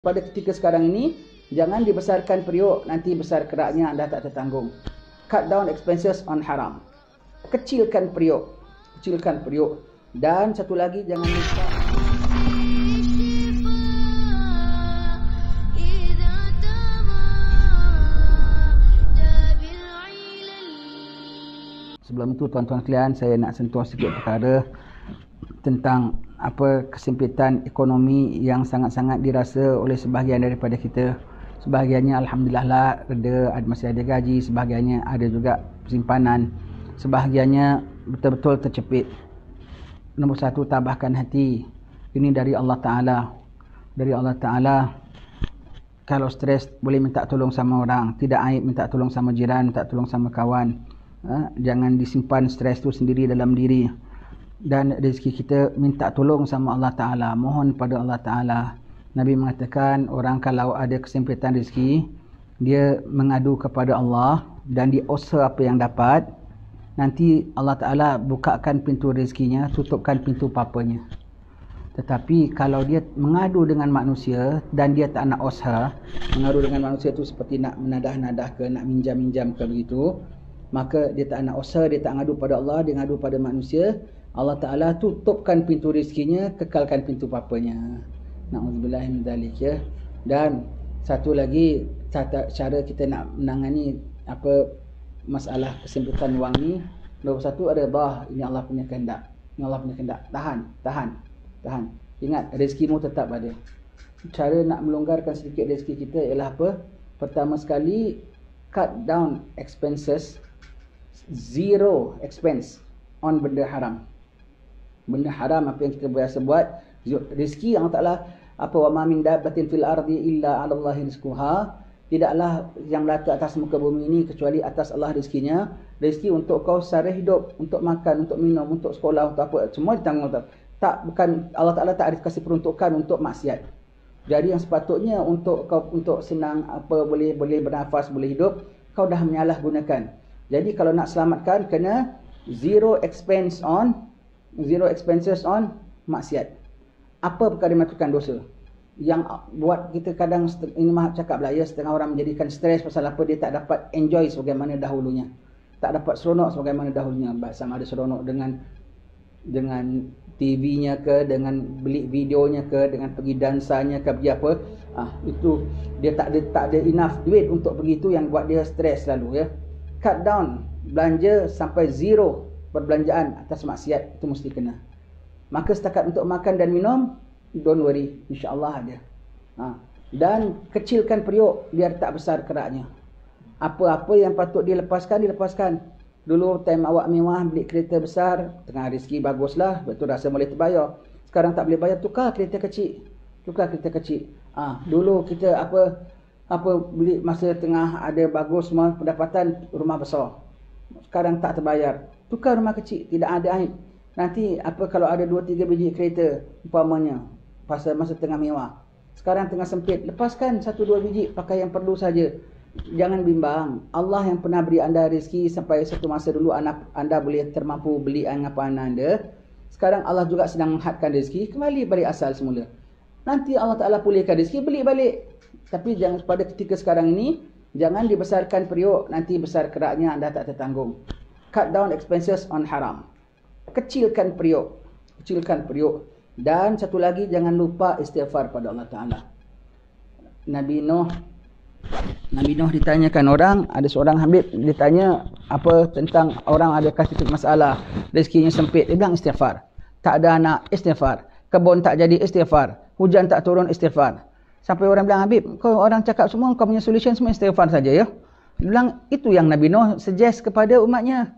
pada ketika sekarang ini jangan dibesarkan periuk nanti besar keraknya anda tak tertanggung cut down expenses on haram kecilkan periuk kecilkan periuk dan satu lagi jangan lupa Sebelum itu tuan-tuan sekalian saya nak sentuh sikit perkara tentang apa kesempitan ekonomi yang sangat-sangat dirasa oleh sebahagian daripada kita. Sebahagiannya alhamdulillah lah ada, ada masih ada gaji, sebahagiannya ada juga simpanan. Sebahagiannya betul-betul tercepit. Nombor satu tambahkan hati. Ini dari Allah Taala. Dari Allah Taala kalau stres boleh minta tolong sama orang. Tidak aib minta tolong sama jiran, minta tolong sama kawan. Ha? Jangan disimpan stres tu sendiri dalam diri dan rezeki kita minta tolong sama Allah Ta'ala mohon pada Allah Ta'ala Nabi mengatakan orang kalau ada kesempitan rezeki dia mengadu kepada Allah dan dia osa apa yang dapat nanti Allah Ta'ala bukakan pintu rezekinya tutupkan pintu papanya tetapi kalau dia mengadu dengan manusia dan dia tak nak osa mengadu dengan manusia tu seperti nak menadah-nadah ke nak minjam-minjam ke begitu maka dia tak nak osa, dia tak mengadu pada Allah dia mengadu pada manusia Allah Ta'ala tutupkan pintu rizkinya Kekalkan pintu papanya Na'udzubillah imdalik ya Dan satu lagi Cara kita nak menangani Apa masalah kesimpulan wang ni Nombor satu ada bah Ini Allah punya kehendak Ini Allah punya kehendak Tahan Tahan Tahan Ingat rezekimu tetap ada Cara nak melonggarkan sedikit rezeki kita ialah apa Pertama sekali Cut down expenses Zero expense On benda haram benda haram apa yang kita biasa buat rezeki yang taklah apa wa ma min dabbatin fil ardi illa 'ala Allahi rizquha tidaklah yang melata atas muka bumi ini kecuali atas Allah rezekinya rezeki untuk kau secara hidup untuk makan untuk minum untuk sekolah untuk apa semua ditanggung tak tak bukan Allah Taala tak ada kasih peruntukan untuk maksiat jadi yang sepatutnya untuk kau untuk senang apa boleh boleh bernafas boleh hidup kau dah menyalahgunakan. jadi kalau nak selamatkan kena zero expense on zero expenses on maksiat. Apa perkara dimatukan dosa? Yang buat kita kadang ini mah cakap lah ya setengah orang menjadikan stres pasal apa dia tak dapat enjoy sebagaimana dahulunya. Tak dapat seronok sebagaimana dahulunya. Sama ada seronok dengan dengan TV-nya ke, dengan beli videonya ke, dengan pergi dansanya ke, pergi apa. Ah, itu dia tak ada, tak ada enough duit untuk begitu yang buat dia stres lalu ya. Cut down belanja sampai zero perbelanjaan atas maksiat itu mesti kena. Maka setakat untuk makan dan minum, don't worry, insya Allah ada. Ha. Dan kecilkan periuk biar tak besar keraknya. Apa-apa yang patut dilepaskan, dilepaskan. Dulu time awak mewah, beli kereta besar, tengah rezeki baguslah, betul rasa boleh terbayar. Sekarang tak boleh bayar, tukar kereta kecil. Tukar kereta kecil. Ha. Dulu kita apa apa beli masa tengah ada bagus semua pendapatan rumah besar. Sekarang tak terbayar. Tukar rumah kecil, tidak ada aib. Nanti apa kalau ada dua tiga biji kereta umpamanya pasal masa tengah mewah. Sekarang tengah sempit, lepaskan satu dua biji pakai yang perlu saja. Jangan bimbang. Allah yang pernah beri anda rezeki sampai satu masa dulu anak anda boleh termampu beli apa anda. Sekarang Allah juga sedang menghadkan rezeki kembali balik asal semula. Nanti Allah Taala pulihkan rezeki beli balik. Tapi jangan pada ketika sekarang ini jangan dibesarkan periuk nanti besar keraknya anda tak tertanggung cut down expenses on haram. Kecilkan periuk. Kecilkan periuk. Dan satu lagi, jangan lupa istighfar pada Allah Ta'ala. Nabi Nuh, Nabi Nuh ditanyakan orang, ada seorang Habib ditanya apa tentang orang ada kasih masalah, rezekinya sempit. Dia bilang istighfar. Tak ada anak, istighfar. Kebun tak jadi, istighfar. Hujan tak turun, istighfar. Sampai orang bilang, Habib, kau orang cakap semua, kau punya solution semua istighfar saja ya bilang itu yang Nabi Nuh suggest kepada umatnya.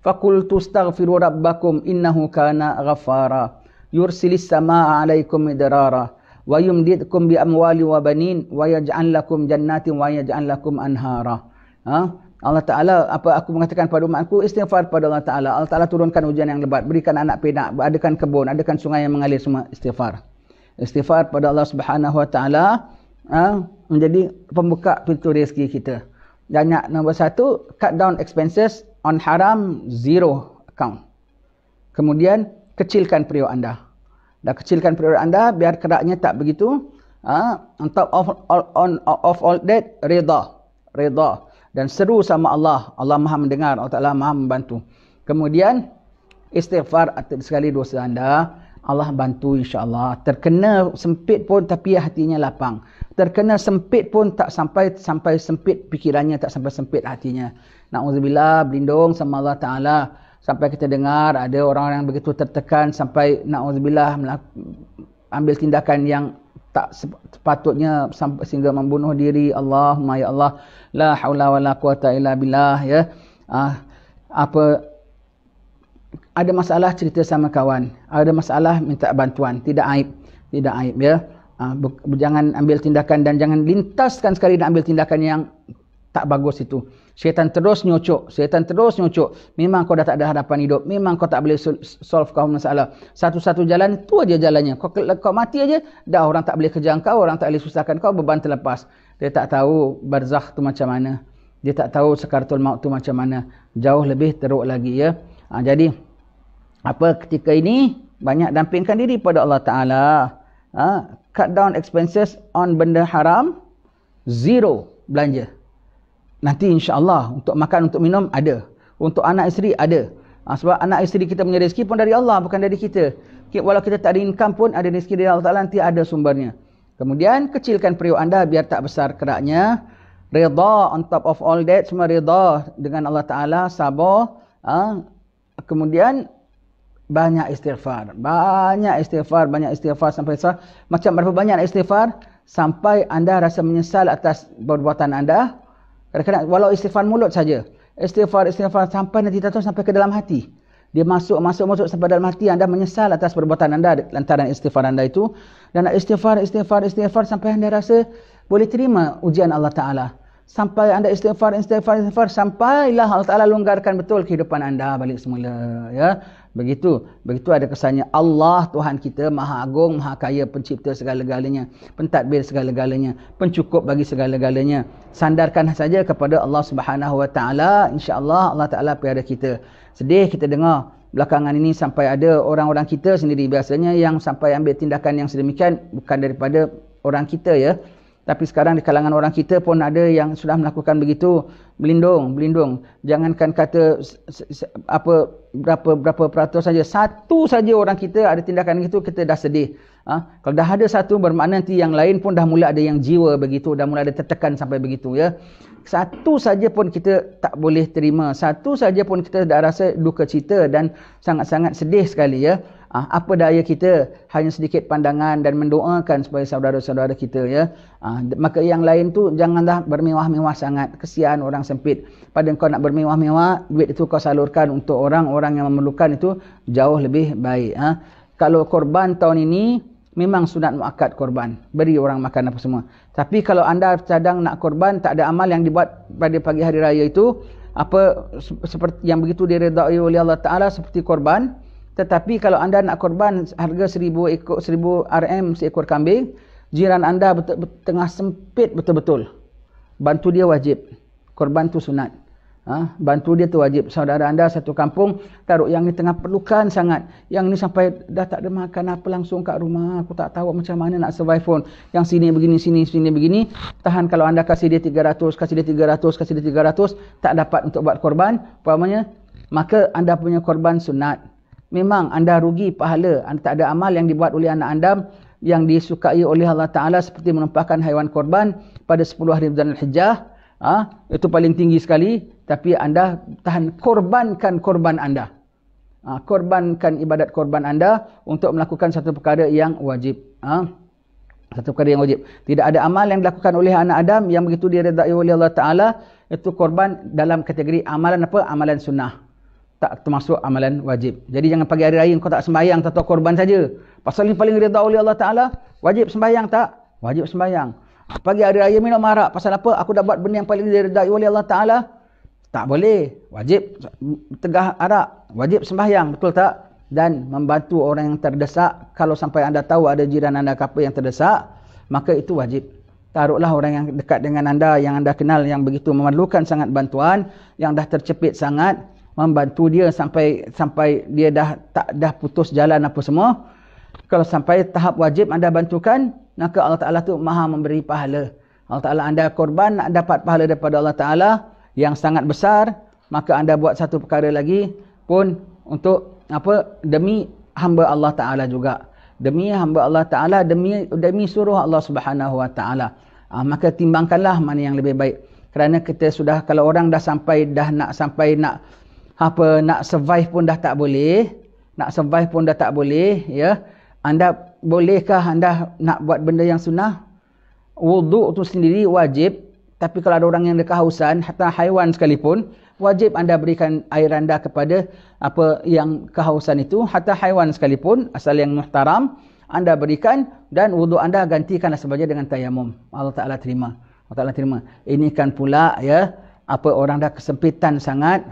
Fakultu staghfiru rabbakum innahu kana ghafara yursilis samaa alaikum midrara wa yumdidkum bi amwali wa banin wa yaj'al lakum jannatin wa yaj'al lakum anhara. Ha? Allah Ta'ala apa aku mengatakan pada umatku istighfar pada Allah Ta'ala. Allah Ta'ala turunkan hujan yang lebat. Berikan anak pinak. Adakan kebun. Adakan sungai yang mengalir semua. Istighfar. Istighfar pada Allah Subhanahu Wa Ta'ala. Ha? Menjadi pembuka pintu rezeki kita. Dan yang nombor satu, cut down expenses on haram zero account. Kemudian, kecilkan periuk anda. Dah kecilkan periuk anda, biar keraknya tak begitu. Ha? On top of all, on, of all that, reda. Reda. Dan seru sama Allah. Allah maha mendengar. Allah Ta'ala maha membantu. Kemudian, istighfar atas sekali dosa anda. Allah bantu insyaAllah. Terkena sempit pun tapi hatinya lapang terkena sempit pun tak sampai sampai sempit pikirannya tak sampai sempit hatinya naudzubillah berlindung sama Allah taala sampai kita dengar ada orang yang begitu tertekan sampai naudzubillah ambil tindakan yang tak sepatutnya sehingga membunuh diri Allahumma ya Allah la haula wala quwata illa billah ya ah, apa ada masalah cerita sama kawan ada masalah minta bantuan tidak aib tidak aib ya Ah, jangan ambil tindakan dan jangan lintaskan sekali nak ambil tindakan yang tak bagus itu. Syaitan terus nyocok. Syaitan terus nyocok. Memang kau dah tak ada harapan hidup. Memang kau tak boleh solve kau masalah. Satu-satu jalan, tu aja jalannya. Kau, kau mati aja, dah orang tak boleh kejar kau. Orang tak boleh susahkan kau. Beban terlepas. Dia tak tahu barzakh tu macam mana. Dia tak tahu sekartul maut tu macam mana. Jauh lebih teruk lagi ya. Ha, jadi, apa ketika ini, banyak dampingkan diri pada Allah Ta'ala ha, cut down expenses on benda haram, zero belanja. Nanti insyaAllah untuk makan, untuk minum, ada. Untuk anak isteri, ada. Ha, sebab anak isteri kita punya rezeki pun dari Allah, bukan dari kita. Okay, walau kita tak ada income pun, ada rezeki dari Allah Ta'ala, nanti ada sumbernya. Kemudian, kecilkan periuk anda biar tak besar keraknya. Reda on top of all that, semua reda dengan Allah Ta'ala, sabar. Ha, kemudian, banyak istighfar. Banyak istighfar, banyak istighfar sampai sah. Macam berapa banyak istighfar sampai anda rasa menyesal atas perbuatan anda. Kadang-kadang walau istighfar mulut saja. Istighfar, istighfar sampai nanti tahu sampai ke dalam hati. Dia masuk, masuk, masuk sampai dalam hati anda menyesal atas perbuatan anda lantaran istighfar anda itu. Dan istighfar, istighfar, istighfar sampai anda rasa boleh terima ujian Allah Ta'ala. Sampai anda istighfar, istighfar, istighfar. Sampailah Allah Ta'ala longgarkan betul kehidupan anda balik semula. Ya. Begitu. Begitu ada kesannya Allah Tuhan kita Maha Agung, Maha Kaya, Pencipta segala-galanya, pentadbir segala-galanya, pencukup bagi segala-galanya. Sandarkan saja kepada Allah Subhanahu Wa Taala, insya-Allah Allah Taala pelihara kita. Sedih kita dengar belakangan ini sampai ada orang-orang kita sendiri biasanya yang sampai ambil tindakan yang sedemikian bukan daripada orang kita ya. Tapi sekarang di kalangan orang kita pun ada yang sudah melakukan begitu. Melindung, melindung. Jangankan kata apa berapa berapa peratus saja. Satu saja orang kita ada tindakan itu, kita dah sedih. Ha? Kalau dah ada satu, bermakna nanti yang lain pun dah mula ada yang jiwa begitu. Dah mula ada tertekan sampai begitu. ya. Satu saja pun kita tak boleh terima. Satu saja pun kita dah rasa duka cita dan sangat-sangat sedih sekali. ya. Ha, apa daya kita hanya sedikit pandangan dan mendoakan supaya saudara-saudara kita ya. Ha, maka yang lain tu janganlah bermewah-mewah sangat. Kesian orang sempit. Padahal kau nak bermewah-mewah, duit itu kau salurkan untuk orang-orang yang memerlukan itu jauh lebih baik. Ha. Kalau korban tahun ini, memang sunat muakkad korban. Beri orang makan apa semua. Tapi kalau anda cadang nak korban, tak ada amal yang dibuat pada pagi hari raya itu, apa seperti yang begitu diredai oleh Allah Ta'ala seperti korban, tetapi kalau anda nak korban harga seribu ekor 1000 RM seekor kambing, jiran anda betul, betul, tengah sempit betul-betul. Bantu dia wajib. Korban tu sunat. Ha? bantu dia tu wajib. Saudara anda satu kampung taruh yang ni tengah perlukan sangat. Yang ni sampai dah tak ada makan apa langsung kat rumah. Aku tak tahu macam mana nak survive pun. Yang sini begini, sini, sini begini. Tahan kalau anda kasih dia 300, kasih dia 300, kasih dia 300. Tak dapat untuk buat korban. Pertamanya, maka anda punya korban sunat memang anda rugi pahala anda tak ada amal yang dibuat oleh anak anda yang disukai oleh Allah Ta'ala seperti menumpahkan haiwan korban pada 10 hari bulan Al-Hijjah ha? itu paling tinggi sekali tapi anda tahan korbankan korban anda ha? korbankan ibadat korban anda untuk melakukan satu perkara yang wajib ha? satu perkara yang wajib tidak ada amal yang dilakukan oleh anak Adam yang begitu diredai oleh Allah Ta'ala itu korban dalam kategori amalan apa? amalan sunnah tak termasuk amalan wajib. Jadi jangan pagi hari raya kau tak sembahyang atau korban saja. Pasal ni paling redha oleh Allah Taala, wajib sembahyang tak? Wajib sembahyang. Pagi hari raya minum arak pasal apa? Aku dah buat benda yang paling redha oleh Allah Taala. Tak boleh. Wajib tegah arak, wajib sembahyang, betul tak? Dan membantu orang yang terdesak. Kalau sampai anda tahu ada jiran anda apa yang terdesak, maka itu wajib. Taruhlah orang yang dekat dengan anda, yang anda kenal, yang begitu memerlukan sangat bantuan, yang dah tercepit sangat, membantu dia sampai sampai dia dah tak dah putus jalan apa semua. Kalau sampai tahap wajib anda bantukan, maka Allah Taala tu Maha memberi pahala. Allah Taala anda korban nak dapat pahala daripada Allah Taala yang sangat besar, maka anda buat satu perkara lagi pun untuk apa? Demi hamba Allah Taala juga. Demi hamba Allah Taala, demi demi suruh Allah Subhanahu Wa Taala. Ah, maka timbangkanlah mana yang lebih baik. Kerana kita sudah kalau orang dah sampai dah nak sampai nak apa nak survive pun dah tak boleh nak survive pun dah tak boleh ya anda bolehkah anda nak buat benda yang sunnah wudu tu sendiri wajib tapi kalau ada orang yang kehausan hatta haiwan sekalipun wajib anda berikan air anda kepada apa yang kehausan itu hatta haiwan sekalipun asal yang muhtaram anda berikan dan wudu anda gantikan sebenarnya dengan tayamum Allah Taala terima Allah Taala terima ini kan pula ya apa orang dah kesempitan sangat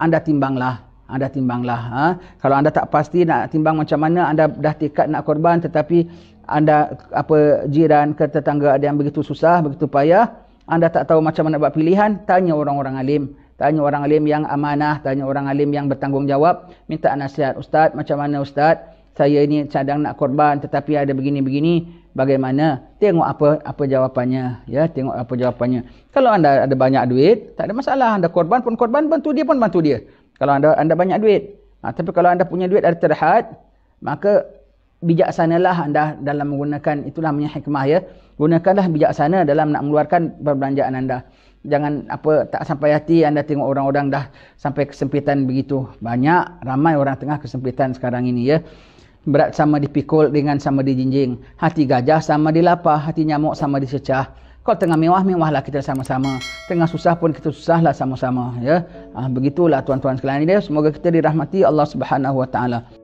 anda timbanglah anda timbanglah ha? kalau anda tak pasti nak timbang macam mana anda dah tekad nak korban tetapi anda apa jiran ke tetangga ada yang begitu susah begitu payah anda tak tahu macam mana buat pilihan tanya orang-orang alim tanya orang alim yang amanah tanya orang alim yang bertanggungjawab minta nasihat ustaz macam mana ustaz saya ini cadang nak korban tetapi ada begini-begini bagaimana tengok apa apa jawapannya ya tengok apa jawapannya kalau anda ada banyak duit tak ada masalah anda korban pun korban bantu dia pun bantu dia kalau anda anda banyak duit ha, tapi kalau anda punya duit ada terhad maka bijaksanalah anda dalam menggunakan itulah punya hikmah ya gunakanlah bijaksana dalam nak mengeluarkan perbelanjaan anda jangan apa tak sampai hati anda tengok orang-orang dah sampai kesempitan begitu banyak ramai orang tengah kesempitan sekarang ini ya Berat sama dipikul, dengan sama dijinjing. Hati gajah sama dilapah, hati nyamuk sama disecah. Kalau tengah mewah, mewahlah kita sama-sama. Tengah susah pun kita susahlah sama-sama. Ya, ah, Begitulah tuan-tuan sekalian ini. Semoga kita dirahmati Allah Subhanahu SWT.